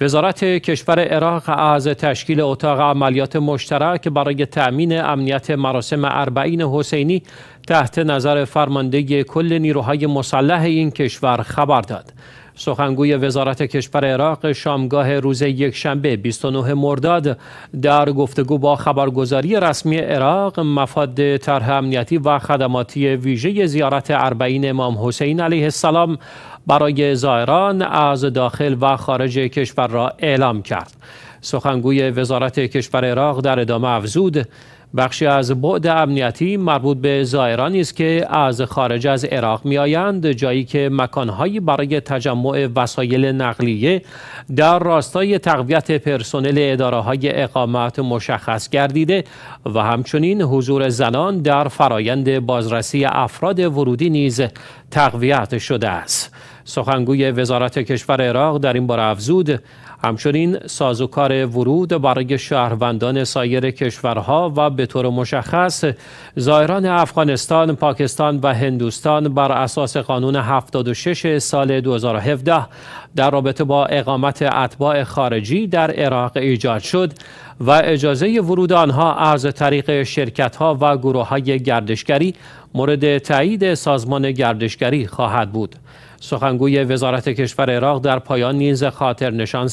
وزارت کشور عراق از تشکیل اتاق عملیات مشترک برای تأمین امنیت مراسم اربعین حسینی تحت نظر فرمانده کل نیروهای مسلح این کشور خبر داد. سخنگوی وزارت کشور عراق شامگاه روز یکشنبه 29 مرداد در گفتگو با خبرگزاری رسمی عراق مفاد طرح امنیتی و خدماتی ویژه زیارت اربعین امام حسین علیه السلام برای زائران از داخل و خارج کشور را اعلام کرد. سخنگوی وزارت کشور عراق در ادامه افزود بخشی از بعد امنیتی مربوط به زائرانی است که از خارج از عراق آیند جایی که مکانهایی برای تجمع وسایل نقلیه در راستای تقویت پرسنل اداره های اقامت مشخص گردیده و همچنین حضور زنان در فرایند بازرسی افراد ورودی نیز تقویت شده است سخنگوی وزارت کشور عراق در این بار افزود همچنین سازوکار ورود برای شهروندان سایر کشورها و به طور مشخص زائران افغانستان، پاکستان و هندوستان بر اساس قانون 76 سال 2017 در رابطه با اقامت اتباع خارجی در عراق ایجاد شد و اجازه ورود آنها از طریق شرکت و گروه های گردشگری مورد تایید سازمان گردشگری خواهد بود. سخنگوی وزارت کشور عراق در پایان نیز خاطر نشان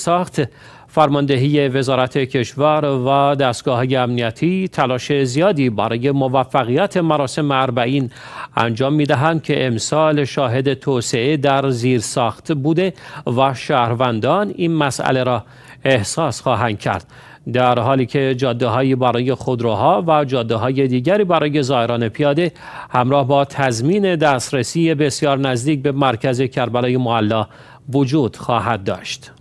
فرماندهی وزارت کشور و دستگاه امنیتی تلاش زیادی برای موفقیت مراسم اربعین انجام میدهند که امسال شاهد توسعه در زیر ساخت بوده و شهروندان این مسئله را احساس خواهند کرد در حالی که جاده هایی برای خودروها و جاده های دیگری برای زایران پیاده همراه با تضمین دسترسی بسیار نزدیک به مرکز کربلای معلا وجود خواهد داشت.